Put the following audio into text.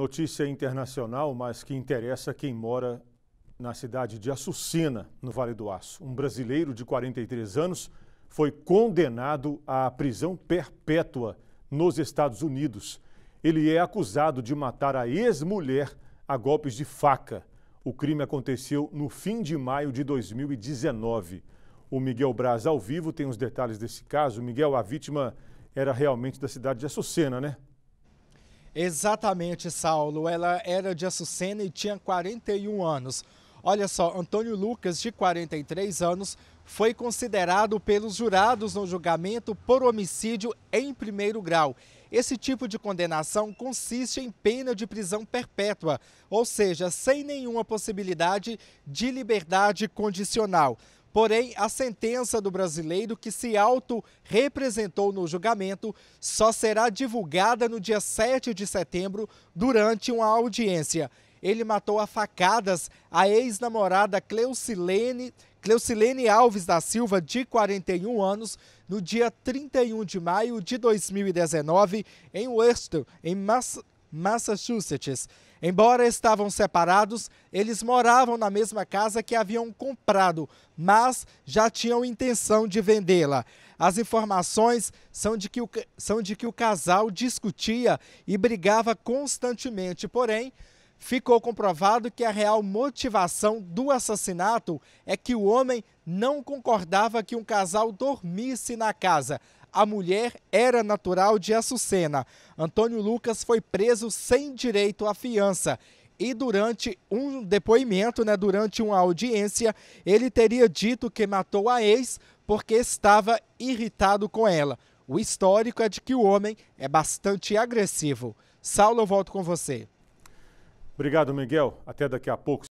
Notícia internacional, mas que interessa quem mora na cidade de Açucena, no Vale do Aço. Um brasileiro de 43 anos foi condenado à prisão perpétua nos Estados Unidos. Ele é acusado de matar a ex-mulher a golpes de faca. O crime aconteceu no fim de maio de 2019. O Miguel Braz, ao vivo, tem os detalhes desse caso. Miguel, a vítima era realmente da cidade de Açucena, né? Exatamente, Saulo. Ela era de Açucena e tinha 41 anos. Olha só, Antônio Lucas, de 43 anos, foi considerado pelos jurados no julgamento por homicídio em primeiro grau. Esse tipo de condenação consiste em pena de prisão perpétua, ou seja, sem nenhuma possibilidade de liberdade condicional. Porém, a sentença do brasileiro que se auto-representou no julgamento só será divulgada no dia 7 de setembro, durante uma audiência. Ele matou a facadas a ex-namorada Cleucilene, Cleucilene Alves da Silva, de 41 anos, no dia 31 de maio de 2019, em Worcester, em Massachusetts. Embora estavam separados, eles moravam na mesma casa que haviam comprado, mas já tinham intenção de vendê-la. As informações são de, que o, são de que o casal discutia e brigava constantemente, porém, ficou comprovado que a real motivação do assassinato é que o homem não concordava que um casal dormisse na casa a mulher era natural de Açucena. Antônio Lucas foi preso sem direito à fiança e durante um depoimento, né, durante uma audiência, ele teria dito que matou a ex porque estava irritado com ela. O histórico é de que o homem é bastante agressivo. Saulo, eu volto com você. Obrigado, Miguel. Até daqui a pouco.